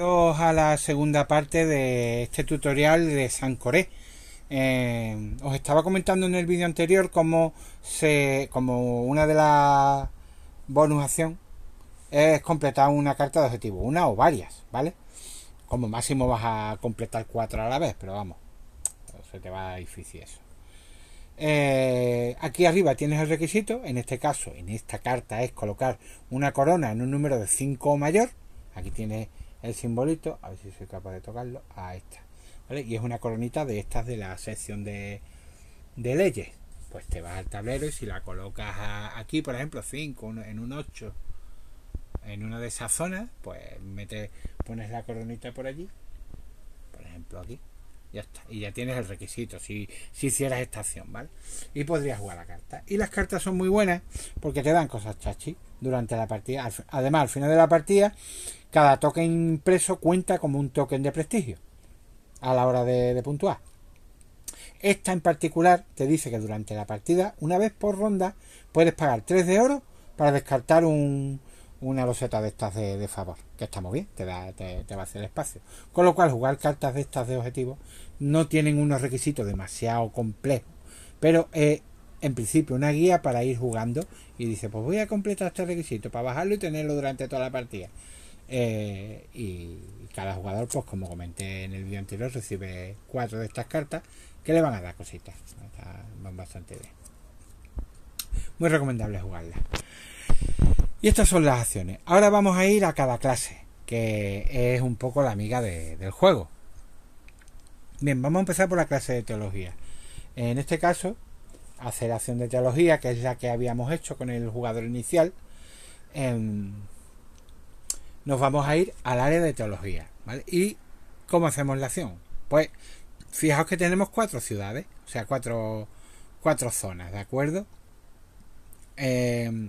a la segunda parte de este tutorial de San Eh, os estaba comentando en el vídeo anterior cómo se, como una de las bonus acción es completar una carta de objetivo, una o varias, ¿vale? Como máximo vas a completar cuatro a la vez, pero vamos, se te va difícil eso. Eh, aquí arriba tienes el requisito, en este caso, en esta carta es colocar una corona en un número de 5 o mayor. Aquí tienes el simbolito, a ver si soy capaz de tocarlo, a esta. ¿vale? Y es una coronita de estas de la sección de, de leyes. Pues te vas al tablero y si la colocas aquí, por ejemplo, 5, en un 8, en una de esas zonas, pues metes, pones la coronita por allí, por ejemplo aquí, ya Y ya tienes el requisito. Si, hicieras esta acción, ¿vale? Y podrías jugar la carta. Y las cartas son muy buenas porque te dan cosas chachi durante la partida. Además, al final de la partida, cada token impreso cuenta como un token de prestigio a la hora de, de puntuar. Esta en particular te dice que durante la partida, una vez por ronda, puedes pagar 3 de oro para descartar un, una loseta de estas de, favor, que está muy bien, te, te, va a hacer espacio. Con lo cual, jugar cartas de estas de objetivos no tienen unos requisitos demasiado complejos, pero es en principio una guía para ir jugando y dice, pues voy a completar este requisito para bajarlo y tenerlo durante toda la partida. Eh, y cada jugador, pues como comenté en el vídeo anterior, recibe cuatro de estas cartas que le van a dar cositas. Van bastante bien. Muy recomendable jugarla y estas son las acciones. Ahora vamos a ir a cada clase, que es un poco la amiga del juego. Bien, vamos a empezar por la clase de teología. En este caso, hacer acción de teología, que es la que habíamos hecho con el jugador inicial, em, nos vamos a ir al área de teología. ¿Y cómo hacemos la acción? Pues fijaos que tenemos cuatro ciudades, o sea, cuatro, cuatro zonas, ¿de acuerdo? Em,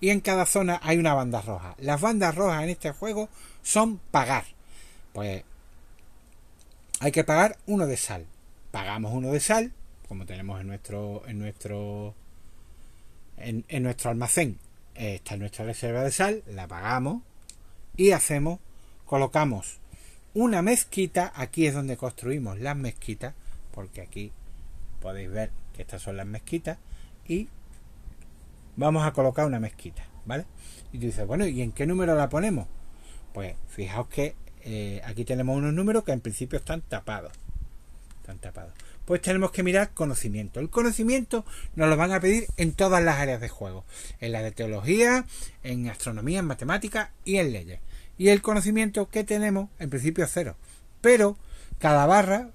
y en cada zona hay una banda roja. Las bandas rojas en este juego son pagar. Pues hay que pagar uno de sal. Pagamos uno de sal, como tenemos en nuestro en nuestro en, nuestro almacén. Está nuestra reserva de sal, la pagamos y hacemos colocamos una mezquita, aquí es donde construimos las mezquitas, porque aquí podéis ver que estas son las mezquitas y vamos a colocar una mezquita, ¿vale? Y tú dices, bueno, ¿y en qué número la ponemos? Pues fijaos que eh, aquí tenemos unos números que en principio están tapados. Están tapados. Pues tenemos que mirar conocimiento. El conocimiento nos lo van a pedir en todas las áreas de juego. En la de teología, en astronomía, en matemáticas y en leyes. Y el conocimiento que tenemos, en principio, es cero. Pero cada barra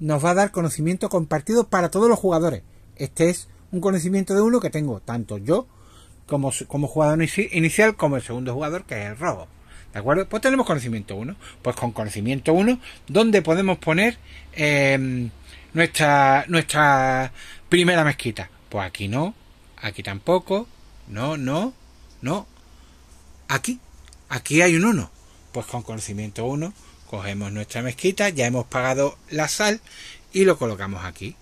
nos va a dar conocimiento compartido para todos los jugadores. Este es un conocimiento de uno que tengo tanto yo como, como jugador inicial como el segundo jugador que es el robo. ¿De acuerdo? Pues tenemos conocimiento uno. Pues con conocimiento 1, ¿dónde podemos poner em, nuestra, nuestra primera mezquita? Pues aquí no, aquí tampoco, no, no, no. Aquí, aquí hay un uno. Pues con conocimiento 1, cogemos nuestra mezquita, ya hemos pagado la sal y lo colocamos aquí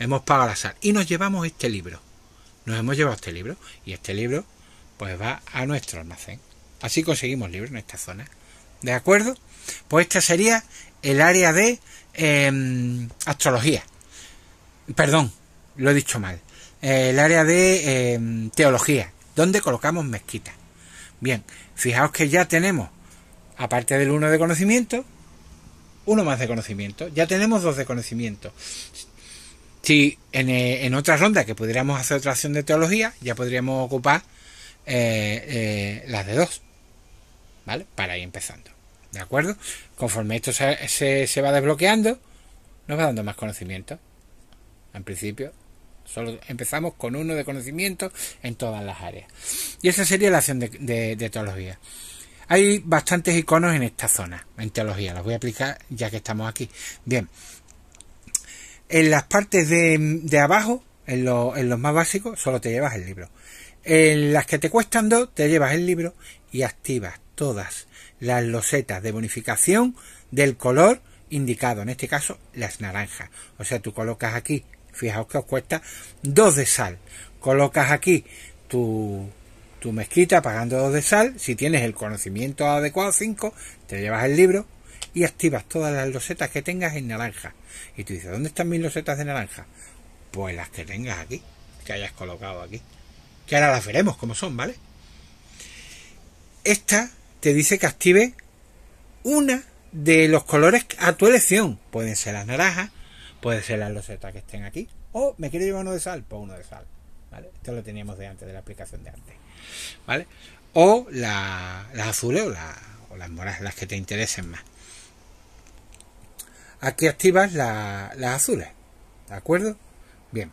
hemos pagado la sal y nos llevamos este libro. Nos hemos llevado este libro y este libro pues va a nuestro almacén. Así conseguimos libros en esta zona. ¿De acuerdo? Pues esta sería el área de em, astrología. Perdón, lo he dicho mal. el área de em, teología, donde colocamos mezquitas. Bien, fijaos que ya tenemos, aparte del uno de conocimiento, uno más de conocimiento. Ya tenemos dos de conocimiento. Si eh, en, otra ronda que pudiéramos hacer otra acción de teología, ya podríamos ocupar eh, eh, las de dos. ¿Vale? Para ir empezando. ¿De acuerdo? Conforme esto se, va desbloqueando, nos va dando más conocimiento. En principio, Solo empezamos con uno de conocimiento en todas las áreas. Y esa sería la acción de, de, teología. Hay bastantes iconos en esta zona, en teología. Los voy a aplicar ya que estamos aquí. Bien, en las partes de, de abajo, en, en los más básicos, solo te llevas el libro. En las que te cuestan dos, te llevas el libro y activas todas las losetas de bonificación del color indicado, en este caso las naranjas. O sea, tú colocas aquí, fijaos que os cuesta dos de sal. Colocas aquí tu, mezquita pagando dos de sal. Si tienes el conocimiento adecuado, cinco, te llevas el libro y activas todas las losetas que tengas en naranja. Y tú dices, ¿dónde están mis losetas de naranja? Pues las que tengas aquí, que hayas colocado aquí. Que ahora las veremos como son, ¿vale? Esta te dice que active una de los colores a tu elección. Pueden ser las naranjas, pueden ser las losetas que estén aquí. O me quiero llevar uno de sal, pues uno de sal. ¿Vale? Esto lo teníamos de antes, de la aplicación de antes. ¿Vale? O la, las azules o, las moras, las que te interesen más. Aquí activas las azules. ¿De acuerdo? Bien.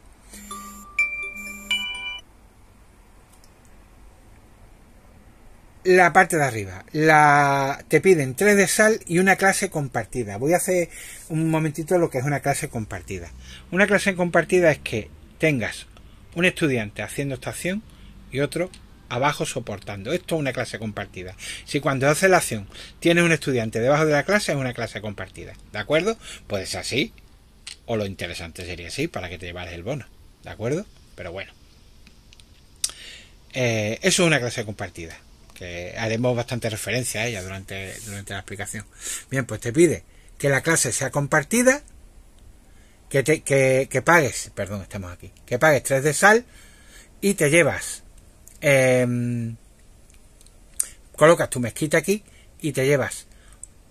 La parte de arriba. La, te piden tres de sal y una clase compartida. Voy a hacer un momentito lo que es una clase compartida. Una clase compartida es que tengas un estudiante haciendo esta acción y otro abajo soportando. Esto es una clase compartida. Si cuando haces la acción tienes un estudiante debajo de la clase, es una clase compartida. ¿De acuerdo? ser así. O lo interesante sería así para que te llevaras el bono. ¿De acuerdo? Pero bueno. Eh, eso es una clase compartida. Que haremos bastante referencia a ella durante, durante la explicación. Bien, pues te pide que la clase sea compartida. Que, te, que, que pagues, perdón, estamos aquí. Que pagues 3 de sal y te llevas Em, colocas tu mezquita aquí y te llevas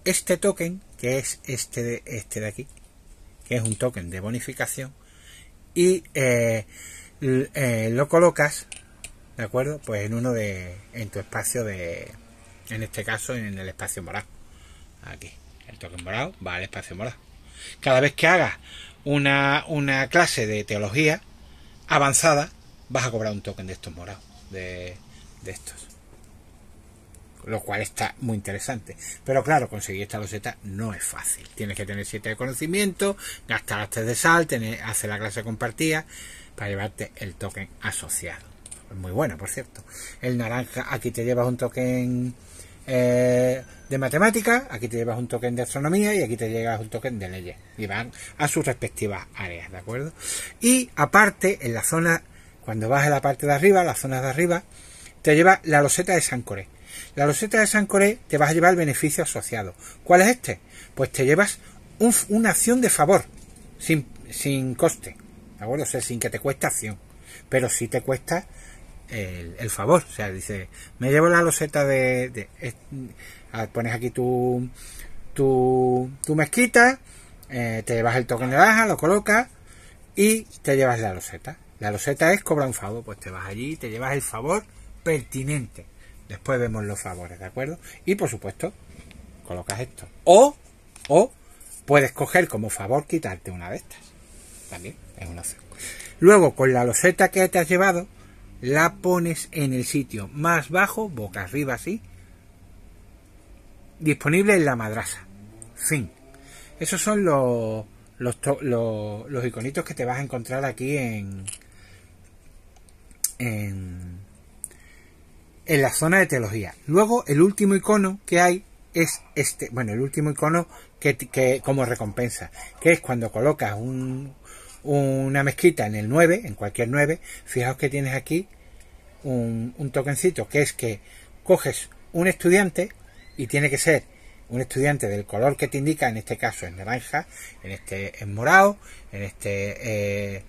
este token, que es este de, este de aquí, que es un token de bonificación, y eh, eh, lo colocas, ¿de acuerdo? Pues en uno de, en tu espacio de, en este caso, en el espacio morado. Aquí, el token morado va al espacio morado. Cada vez que hagas una, una clase de teología avanzada, vas a cobrar un token de estos morados de, estos. Lo cual está muy interesante. Pero claro, conseguir esta loseta no es fácil. Tienes que tener 7 de conocimiento, gastar las de sal, tener, hacer la clase compartida para llevarte el token asociado. Muy bueno, por cierto. El naranja, aquí te llevas un token eh, de matemáticas, aquí te llevas un token de astronomía y aquí te llevas un token de leyes. Y van a sus respectivas áreas, ¿de acuerdo? Y aparte, en la zona cuando vas a la parte de arriba, las zonas de arriba, te lleva la loseta de San Coré. La loseta de San Coré te vas a llevar el beneficio asociado. ¿Cuál es este? Pues te llevas una acción de favor, sin, sin coste, ¿de acuerdo? sin que te cueste acción, pero sí te cuesta el, favor. O sea, dice, me llevo la loseta de... pones aquí tu, tu, mezquita, eh, te llevas el token baja, lo colocas y te llevas la loseta. La loseta es cobra un favor, pues te vas allí y te llevas el favor pertinente. Después vemos los favores, ¿de acuerdo? Y por supuesto, colocas esto. O, o puedes coger como favor quitarte una de estas. También es una opción. Luego, con la loseta que te has llevado, la pones en el sitio más bajo, boca arriba así, disponible en la madrasa. Fin. Esos son los, los, iconitos que te vas a encontrar aquí en, en, la zona de teología. Luego, el último icono que hay es este, bueno, el último icono que, como recompensa, que es cuando colocas una mezquita en el 9, en cualquier 9, fijaos que tienes aquí un, un tokencito, que es que coges un estudiante y tiene que ser un estudiante del color que te indica, en este caso es naranja, en este es morado, en este... Eh,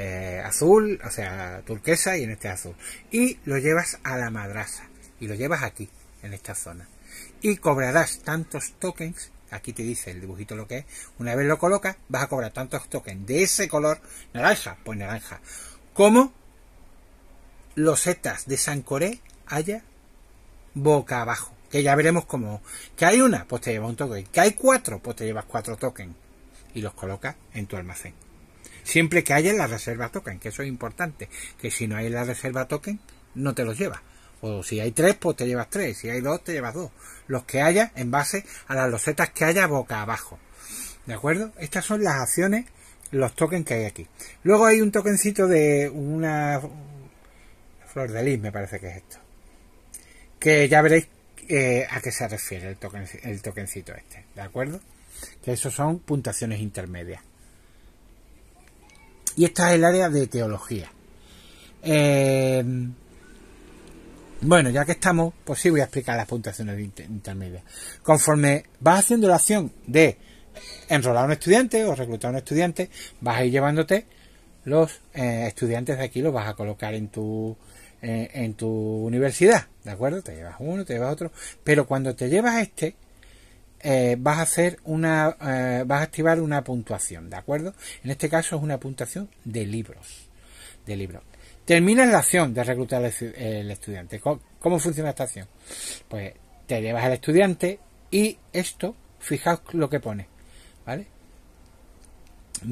eh, azul, o sea, turquesa y en este azul. Y lo llevas a la madrasa, y lo llevas aquí, en esta zona. Y cobrarás tantos tokens, aquí te dice el dibujito lo que es, una vez lo colocas, vas a cobrar tantos tokens de ese color naranja, pues naranja, como los setas de San Coré haya boca abajo. Que ya veremos cómo. Que hay una, pues te lleva un token. Que hay cuatro, pues te llevas cuatro tokens. Y los colocas en tu almacén. Siempre que haya la reserva token, que eso es importante, que si no hay la reserva token, no te los llevas. O si hay tres, pues te llevas tres. Si hay dos, te llevas dos. Los que haya en base a las losetas que haya boca abajo. ¿De acuerdo? Estas son las acciones, los tokens que hay aquí. Luego hay un tokencito de una flor de lis, me parece que es esto. Que ya veréis eh, a qué se refiere el, token, el tokencito este. ¿De acuerdo? Que esos son puntuaciones intermedias. Y esta es el área de teología. Eh, bueno, ya que estamos, pues sí voy a explicar las puntuaciones intermedias. Conforme vas haciendo la acción de enrolar a un estudiante o reclutar a un estudiante, vas a ir llevándote los eh, estudiantes de aquí, los vas a colocar en tu, eh, en tu universidad, ¿de acuerdo? Te llevas uno, te llevas otro, pero cuando te llevas este, eh, vas a hacer una eh, vas a activar una puntuación de acuerdo en este caso es una puntuación de libros de libros terminas la acción de reclutar el estudiante ¿Cómo, funciona esta acción pues te llevas al estudiante y esto fijaos lo que pone vale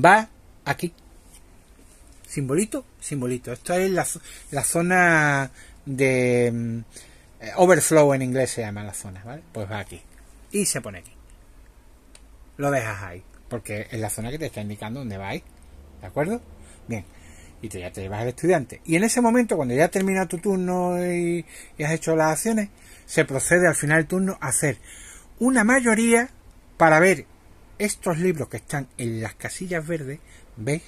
va aquí simbolito simbolito esto es la, la zona de mm, eh, overflow en inglés se llama la zona vale pues va aquí y se pone aquí. Lo dejas ahí, porque es la zona que te está indicando dónde vais. ¿De acuerdo? Bien. Y te, ya te llevas al estudiante. Y en ese momento, cuando ya has terminado tu turno y, has hecho las acciones, se procede al final del turno a hacer una mayoría para ver estos libros que están en las casillas verdes. ¿ves?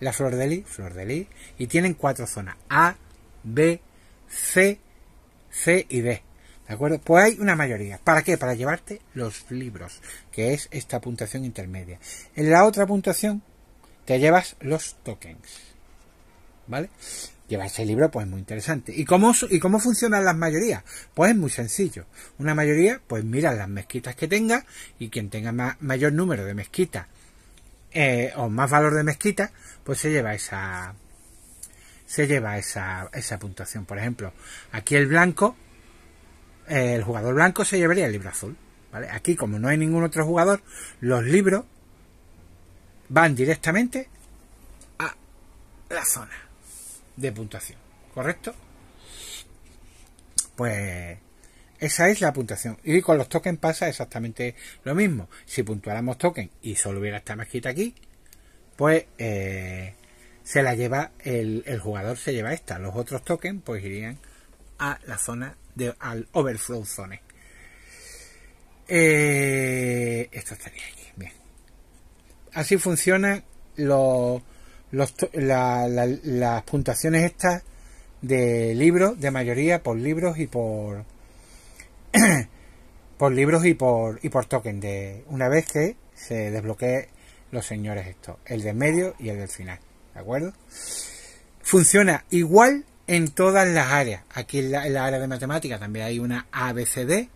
La flor de lis, flor de lis. Y tienen cuatro zonas. A, B, C, C y D. ¿De acuerdo? Pues hay una mayoría. ¿Para qué? Para llevarte los libros, que es esta puntuación intermedia. En la otra puntuación te llevas los tokens. ¿Vale? Llevar ese libro, pues es muy interesante. ¿Y cómo, ¿Y cómo funcionan las mayorías? Pues es muy sencillo. Una mayoría, pues mira las mezquitas que tenga y quien tenga mayor número de mezquitas eh, o más valor de mezquita, pues se lleva esa se lleva esa, esa puntuación. Por ejemplo, aquí el blanco el jugador blanco se llevaría el libro azul. Aquí, como no hay ningún otro jugador, los libros van directamente a la zona de puntuación. ¿Correcto? Pues esa es la puntuación. Y con los tokens pasa exactamente lo mismo. Si puntuáramos token y solo hubiera esta mezquita aquí, pues eh, se la lleva el, el jugador, se lleva esta. Los otros tokens pues irían a la zona de, al Overflow Zone. Eh, esto estaría aquí. Bien. Así funcionan los, las puntuaciones estas de libros, de mayoría por libros y por por libros y por y por token de una vez que se desbloquee los señores estos, el de medio y el del final, ¿de acuerdo? Funciona igual en todas las áreas. Aquí en la, área de matemáticas también hay una ABCD,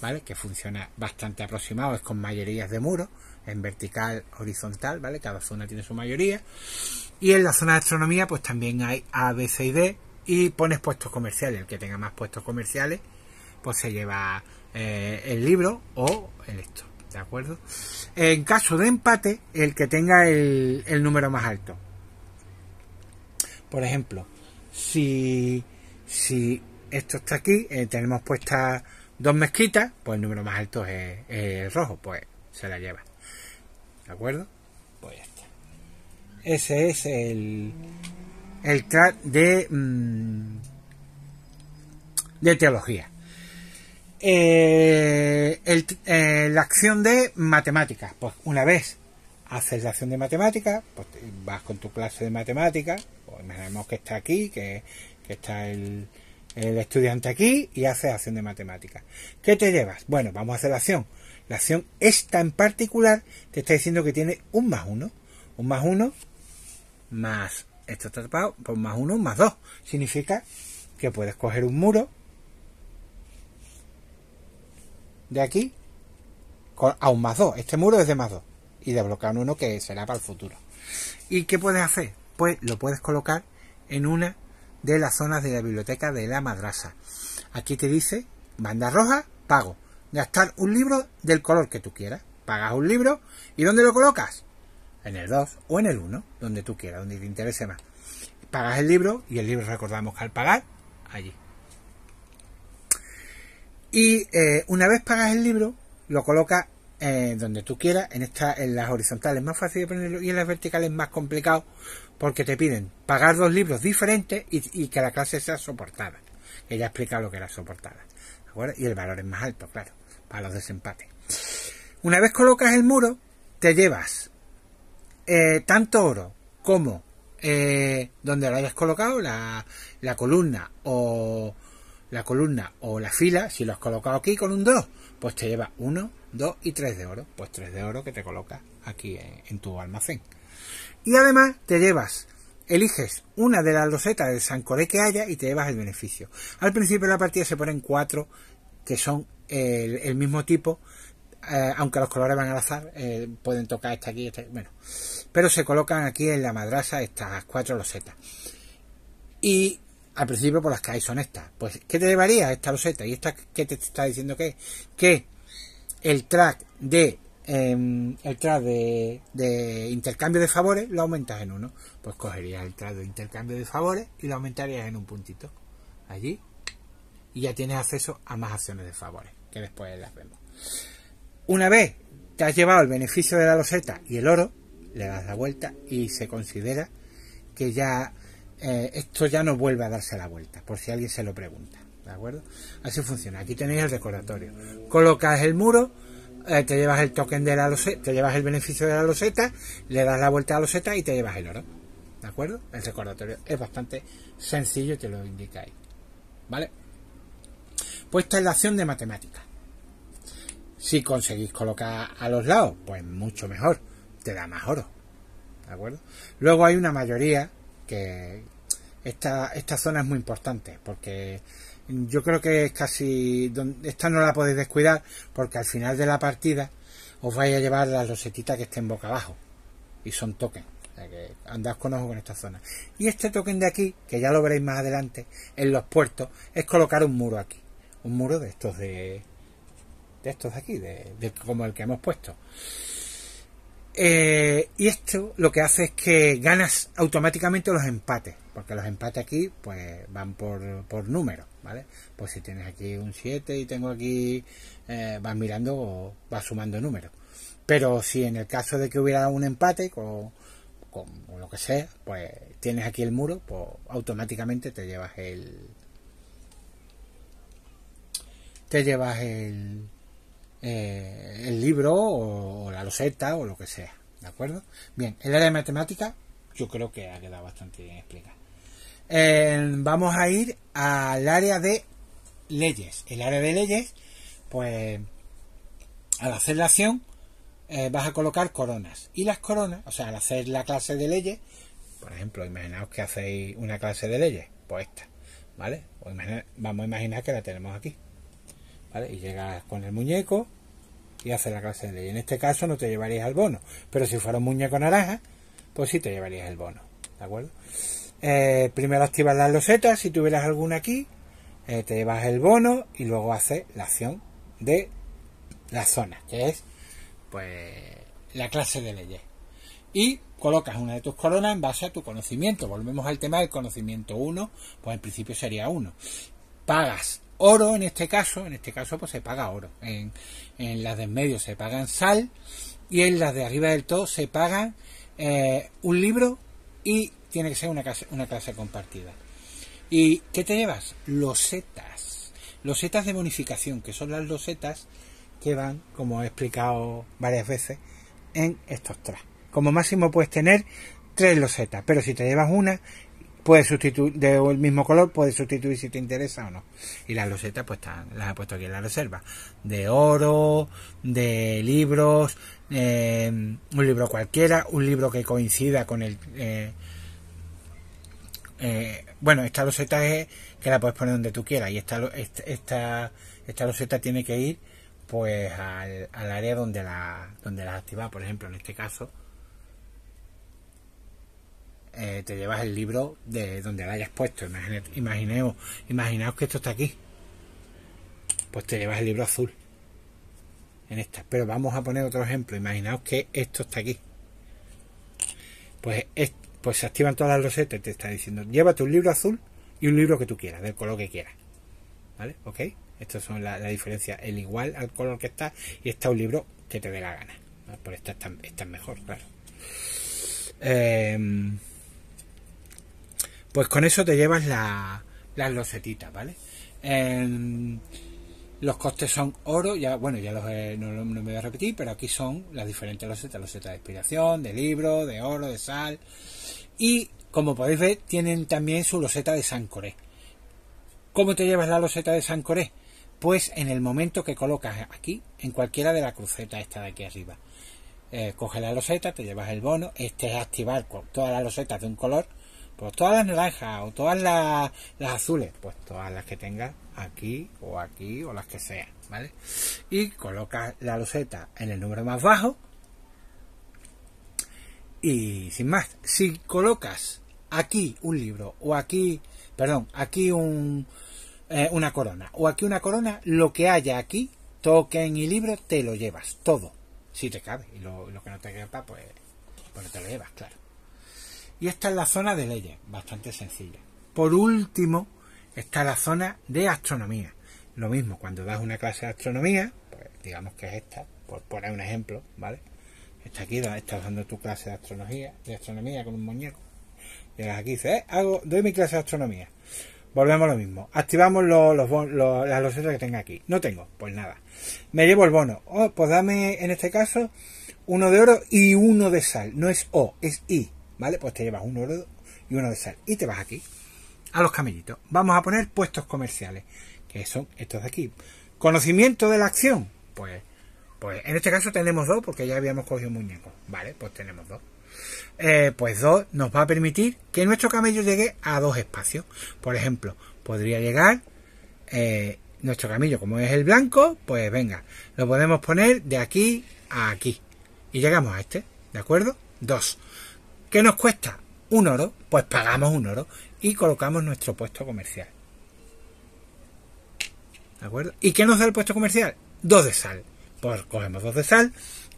¿vale? Que funciona bastante aproximado, es con mayorías de muros, en vertical, horizontal, ¿vale? Cada zona tiene su mayoría. Y en la zona de astronomía, pues también hay ABCD. y pones puestos comerciales. El que tenga más puestos comerciales, pues se lleva eh, el libro o el esto. ¿De acuerdo? En caso de empate, el que tenga el número más alto. Por ejemplo, si, esto está aquí, eh, tenemos puestas dos mezquitas, pues el número más alto es, el rojo, pues se la lleva. ¿De acuerdo? Pues ya está. Ese es el, track de, mm, de teología. Eh, el, eh, la acción de matemáticas. Pues una vez Haces la acción de matemática pues, vas con tu clase de matemática pues, imaginemos que está aquí, que, está el, estudiante aquí y haces acción de matemática ¿Qué te llevas? Bueno, vamos a hacer la acción. La acción esta en particular te está diciendo que tiene un más uno. Un más uno más, esto está tapado, por pues más uno, más dos. Significa que puedes coger un muro de aquí a un más dos. Este muro es de más dos y bloquear uno que será para el futuro. ¿Y qué puedes hacer? Pues lo puedes colocar en una de las zonas de la biblioteca de la madrasa. Aquí te dice, banda roja, pago. Gastar un libro del color que tú quieras. Pagas un libro y ¿dónde lo colocas? En el 2 o en el 1, donde tú quieras, donde te interese más. Pagas el libro y el libro recordamos que al pagar, allí. Y eh, una vez pagas el libro, lo colocas eh, donde tú quieras. En, esta, en las horizontales es más fácil de ponerlo y en las verticales es más complicado porque te piden pagar dos libros diferentes y, que la clase sea soportada. Que ya he explicado lo que era soportada. Y el valor es más alto, claro, para los desempates. Una vez colocas el muro, te llevas eh, tanto oro como eh, donde lo hayas colocado, la, la, columna o la columna o la fila, si lo has colocado aquí con un 2, pues te lleva 1, 2 y 3 de oro. Pues 3 de oro que te colocas aquí en, tu almacén. Y además te llevas eliges una de las losetas del Sancoré que haya y te llevas el beneficio. Al principio de la partida se ponen cuatro que son el, mismo tipo, eh, aunque los colores van al azar, eh, pueden tocar esta aquí, esta bueno. Pero se colocan aquí en la madrasa estas cuatro losetas. Y al principio por pues, las que hay son estas. Pues, ¿qué te llevaría esta loseta? Y esta qué te está diciendo que, que el track em, de intercambio de favores lo aumentas en uno. Pues cogerías el track de intercambio de favores y lo aumentarías en un puntito. Allí. Y ya tienes acceso a más acciones de favores, que después las vemos. Una vez te has llevado el beneficio de la loseta y el oro, le das la vuelta y se considera que ya eh, esto ya no vuelve a darse la vuelta, por si alguien se lo pregunta. ¿De acuerdo? Así funciona. Aquí tenéis el recordatorio. Colocas el muro, eh, te llevas el token de la loseta, te llevas el beneficio de la loseta, le das la vuelta a la loseta y te llevas el oro. ¿De acuerdo? El recordatorio es bastante sencillo, te lo ahí ¿Vale? Pues esta es la acción de matemática Si conseguís colocar a los lados, pues mucho mejor. Te da más oro. ¿De acuerdo? Luego hay una mayoría que esta, esta zona es muy importante porque yo creo que es casi esta no la podéis descuidar porque al final de la partida os vais a llevar las rosetitas que estén boca abajo y son tokens o que con ojo con esta zona y este token de aquí que ya lo veréis más adelante en los puertos es colocar un muro aquí un muro de estos de de estos de aquí de como el que hemos puesto eh, y esto lo que hace es que ganas automáticamente los empates, porque los empates aquí pues van por, por número, ¿vale? Pues si tienes aquí un 7 y tengo aquí, eh, vas mirando o vas sumando números. Pero si en el caso de que hubiera un empate con, con lo que sea, pues tienes aquí el muro, pues automáticamente te llevas el... Te llevas el, eh, el libro o, la loseta o lo que sea. ¿De acuerdo? Bien, el área de matemática yo creo que ha quedado bastante bien explicada. Eh, vamos a ir al área de leyes. El área de leyes, pues al hacer la acción eh, vas a colocar coronas. Y las coronas, o sea, al hacer la clase de leyes, por ejemplo, imaginaos que hacéis una clase de leyes, pues esta, ¿vale? vamos a imaginar que la tenemos aquí. Y llegas con el muñeco y haces la clase de ley. En este caso no te llevarías el bono, pero si fuera un muñeco naranja, pues sí te llevarías el bono, ¿de acuerdo? Eh, primero activas las losetas, si tuvieras alguna aquí, eh, te llevas el bono y luego haces la acción de la zona, que es pues la clase de leyes. Y colocas una de tus coronas en base a tu conocimiento. Volvemos al tema del conocimiento 1, pues en principio sería 1. Pagas oro en este caso, en este caso pues se paga oro, en, en las de en medio se pagan sal y en las de arriba del todo se pagan eh, un libro y tiene que ser una clase, una clase compartida. ¿Y qué te llevas? Los Losetas de bonificación, que son las losetas que van, como he explicado varias veces, en estos tres. Como máximo puedes tener tres losetas, pero si te llevas una, puedes sustituir de el mismo color puedes sustituir si te interesa o no y las losetas pues están, las he puesto aquí en la reserva de oro de libros eh, un libro cualquiera un libro que coincida con el eh, eh, bueno esta loseta es que la puedes poner donde tú quieras y esta esta esta loseta tiene que ir pues al, al área donde la donde las por ejemplo en este caso eh, te llevas el libro de donde lo hayas puesto. Imagine, imaginaos que esto está aquí. Pues te llevas el libro azul. En esta. Pero vamos a poner otro ejemplo. Imaginaos que esto está aquí. Pues, pues se activan todas las rosetas te está diciendo, llévate un libro azul y un libro que tú quieras, del color que quieras. ¿Vale? ¿Ok? Estas son la, la diferencia. El igual al color que está y está un libro que te dé la gana. Por esta es mejor, claro. Em, pues con eso te llevas la, las losetitas, ¿vale? Em, los costes son oro, ya bueno, ya eh, no, me voy a repetir, pero aquí son las diferentes losetas, losetas de inspiración, de libro, de oro, de sal. Y como podéis ver, tienen también su loseta de San ¿Cómo te llevas la loseta de San Pues en el momento que colocas aquí, en cualquiera de las crucetas esta de aquí arriba. Coges eh, coge la loseta, te llevas el bono, este es activar todas las losetas de un color pues todas las naranjas o todas las, azules, pues todas las que tengas aquí o aquí o las que sean, ¿vale? Y colocas la loseta en el número más bajo y sin más. Si colocas aquí un libro o aquí, perdón, aquí un, eh, una corona o aquí una corona, lo que haya aquí, en y libro, te lo llevas todo, si te cabe. Y lo, que no te quepa, pues, pues te lo llevas, claro. Y esta es la zona de leyes, bastante sencilla. Por último, está la zona de astronomía. Lo mismo, cuando das una clase de astronomía, pues digamos que es esta, por poner un ejemplo, ¿vale? Esta aquí, estás dando tu clase de astronomía, de astronomía con un muñeco. Llegas aquí y dices, eh, hago, doy mi clase de astronomía. Volvemos a lo mismo. Activamos los, los, los, las losetas que tenga aquí. No tengo, pues nada. Me llevo el bono. Oh, pues dame, en este caso, uno de oro y uno de sal. No es O, es I. ¿vale? Pues te llevas un oro y uno de sal. Y te vas aquí, a los camellitos. Vamos a poner puestos comerciales, que son estos de aquí. Conocimiento de la acción, pues, pues en este caso tenemos dos, porque ya habíamos cogido un muñeco, ¿vale? Pues tenemos dos. Eh, pues dos nos va a permitir que nuestro camello llegue a dos espacios. Por ejemplo, podría llegar eh, nuestro camello, como es el blanco, pues venga, lo podemos poner de aquí a aquí. Y llegamos a este, ¿de acuerdo? Dos. ¿Qué nos cuesta? Un oro, pues pagamos un oro y colocamos nuestro puesto comercial. ¿De acuerdo? ¿Y qué nos da el puesto comercial? Dos de sal. Pues cogemos dos de sal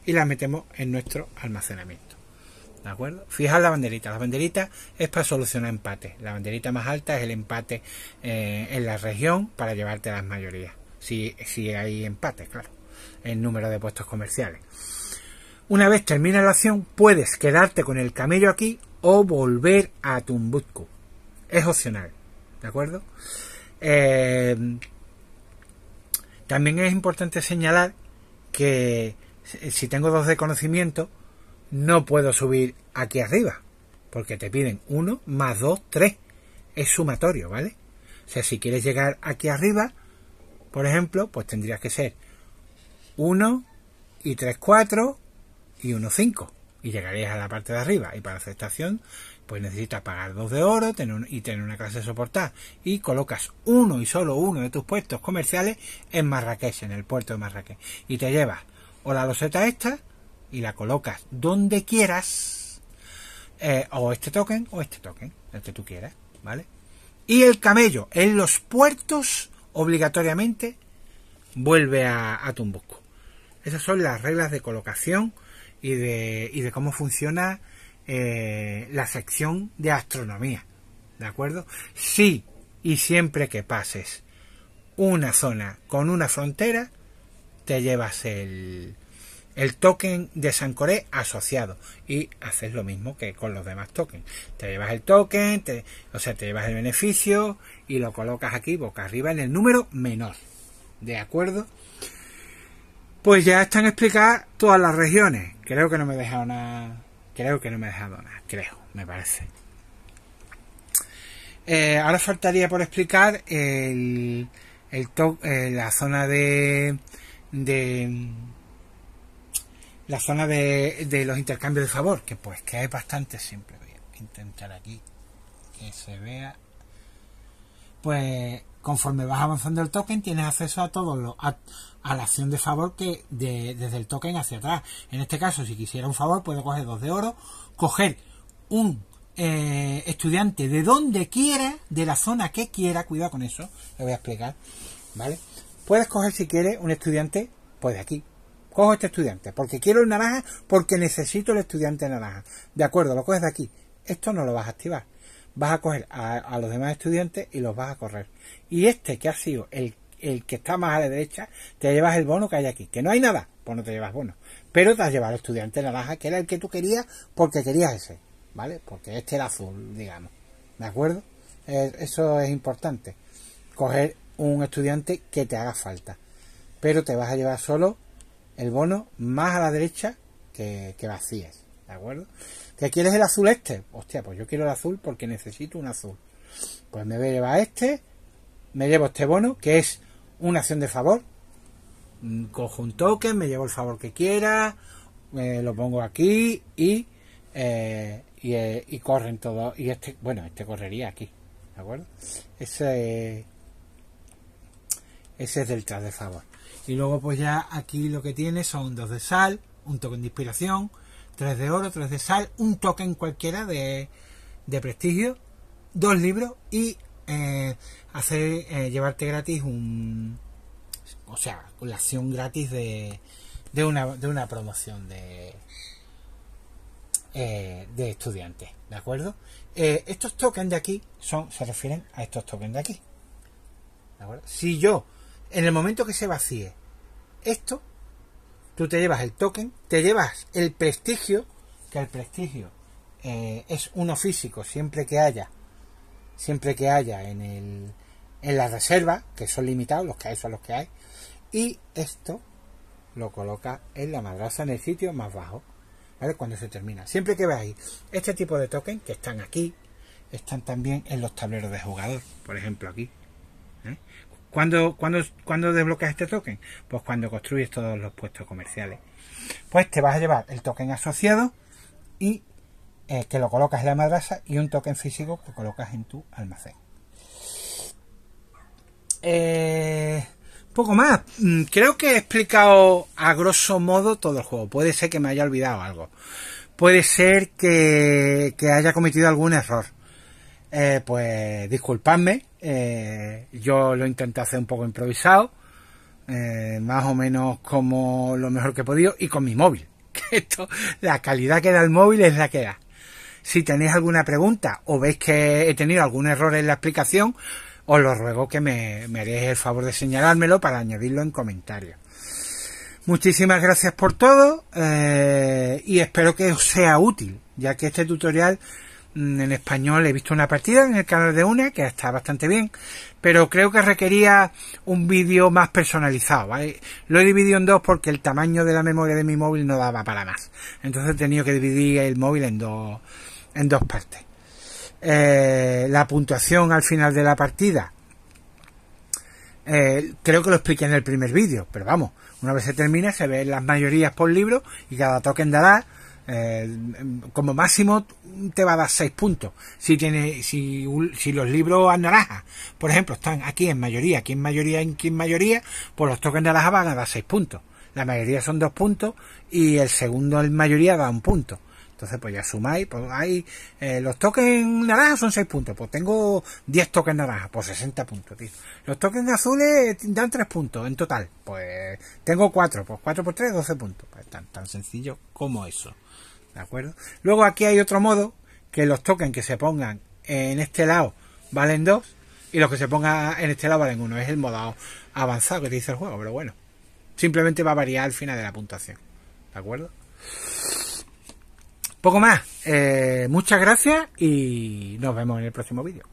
y las metemos en nuestro almacenamiento. ¿De acuerdo? fijar la banderita. La banderita es para solucionar empates. La banderita más alta es el empate eh, en la región para llevarte las mayorías. Si, si hay empates, claro. en número de puestos comerciales. Una vez termina la acción, puedes quedarte con el camello aquí o volver a Tumbutku. Es opcional, ¿de acuerdo? Eh, también es importante señalar que si tengo dos de conocimiento, no puedo subir aquí arriba, porque te piden 1 más dos, tres. Es sumatorio, ¿vale? O sea, si quieres llegar aquí arriba, por ejemplo, pues tendrías que ser uno y tres, cuatro y 1,5 y llegarías a la parte de arriba y para hacer estación pues necesitas pagar dos de oro y tener una clase de soportar y colocas uno y solo uno de tus puestos comerciales en Marrakech en el puerto de Marrakech y te llevas o la loseta esta y la colocas donde quieras eh, o este token o este token el que tú quieras vale y el camello en los puertos obligatoriamente vuelve a, a Tumbuco esas son las reglas de colocación y de, y de cómo funciona eh, la sección de astronomía. ¿De acuerdo? Sí, y siempre que pases una zona con una frontera, te llevas el, el token de Sancoré asociado y haces lo mismo que con los demás tokens. Te llevas el token, o sea, te llevas el beneficio y lo colocas aquí boca arriba en el número menor. ¿De acuerdo? pues ya están explicadas todas las regiones. Creo que no me he dejado nada. Creo que no me he dejado nada. Creo, me parece. Eh, ahora faltaría por explicar el, eh, la zona de, la zona de, de, los intercambios de favor, que pues que hay bastante siempre. Voy a intentar aquí que se vea. Pues conforme vas avanzando el token tienes acceso a todos los a, la acción de favor que desde el token hacia atrás en este caso si quisiera un favor puedo coger dos de oro coger un eh, estudiante de donde quiera de la zona que quiera cuidado con eso le voy a explicar vale puedes coger si quieres un estudiante pues de aquí cojo este estudiante porque quiero el naranja porque necesito el estudiante naranja de acuerdo lo coges de aquí esto no lo vas a activar vas a coger a, los demás estudiantes y los vas a correr. Y este que ha sido el, que está más a la derecha, te llevas el bono que hay aquí. Que no hay nada, pues no te llevas bono. Pero te has llevado al estudiante naranja, que era el que tú querías porque querías ese, ¿vale? Porque este era azul, digamos. ¿De acuerdo? Eh, eso es importante. Coger un estudiante que te haga falta. Pero te vas a llevar solo el bono más a la derecha que, vacías ¿De acuerdo? ¿Qué quieres el azul este? Hostia, pues yo quiero el azul porque necesito un azul. Pues me voy a llevar este, me llevo este bono, que es una acción de favor. Mm, cojo un toque me llevo el favor que quiera, lo pongo aquí y, eh, eh, y, corren todos. Y este, bueno, este correría aquí, ¿de acuerdo? Ese, ese es del tras de favor. Y luego pues ya aquí lo que tiene son dos de sal, un toque de inspiración, 3 de oro, 3 de sal, un token cualquiera de, prestigio, dos libros y eh, hacer eh, llevarte gratis un o sea la acción gratis de, de una de una promoción de eh, de estudiantes de acuerdo estos tokens de aquí son se refieren a estos tokens de aquí si yo en el momento que se vacíe esto Tú te llevas el token, te llevas el prestigio, que el prestigio eh, es uno físico siempre que haya, siempre que haya en, el, en la reserva, que son limitados, los que hay son los que hay, y esto lo coloca en la madraza, en el sitio más bajo, ¿vale? Cuando se termina. Siempre que veáis este tipo de token, que están aquí, están también en los tableros de jugador, por ejemplo aquí. ¿eh? ¿Cuándo, cuando cuando desbloqueas este token? Pues cuando construyes todos los puestos comerciales. Pues te vas a llevar el token asociado y eh, que lo colocas en la madrasa y un token físico que colocas en tu almacén. Eh, poco más. Mm, creo que he explicado a grosso modo todo el juego. Puede ser que me haya olvidado algo. Puede ser que, que haya cometido algún error. Eh, pues disculpadme, eh, yo lo intenté hacer un poco improvisado, eh, más o menos como lo mejor que he podido y con mi móvil. Que esto, la calidad que da el móvil es la que da. Si tenéis alguna pregunta o veis que he tenido algún error en la explicación, os lo ruego que me, haréis el favor de señalármelo para añadirlo en comentarios. Muchísimas gracias por todo y espero que os sea útil, ya que este tutorial Mm, en español he visto una partida en el canal de una que está bastante bien, pero creo que requería un vídeo más personalizado. Lo he dividido en dos porque el tamaño de la memoria de mi móvil no daba para más. Entonces he tenido que dividir el móvil en dos, en dos partes. Eh, la puntuación al final de la partida. Eh, creo que lo expliqué en el primer vídeo, pero vamos, una vez se termina se ven las mayorías por libro y cada token dará eh, como máximo te va a dar 6 puntos. Si, tiene, si, si los libros a naranja, por ejemplo, están aquí en mayoría, aquí en mayoría, en en mayoría, pues los tokens naranja van a dar 6 puntos. La mayoría son 2 puntos y el segundo en mayoría da un punto. Entonces, pues ya sumáis, pues hay eh, los tokens naranja son 6 puntos, pues tengo 10 tokens naranja, pues 60 puntos, tío. Los tokens azules dan 3 puntos en total, pues tengo 4, pues 4 por 3, 12 puntos. Pues tan, tan sencillo como eso. ¿De acuerdo? Luego aquí hay otro modo, que los tokens que se pongan en este lado valen 2 y los que se pongan en este lado valen 1. Es el modo avanzado que te dice el juego, pero bueno. Simplemente va a variar al final de la puntuación. ¿De acuerdo? Poco más. Eh, muchas gracias y nos vemos en el próximo vídeo.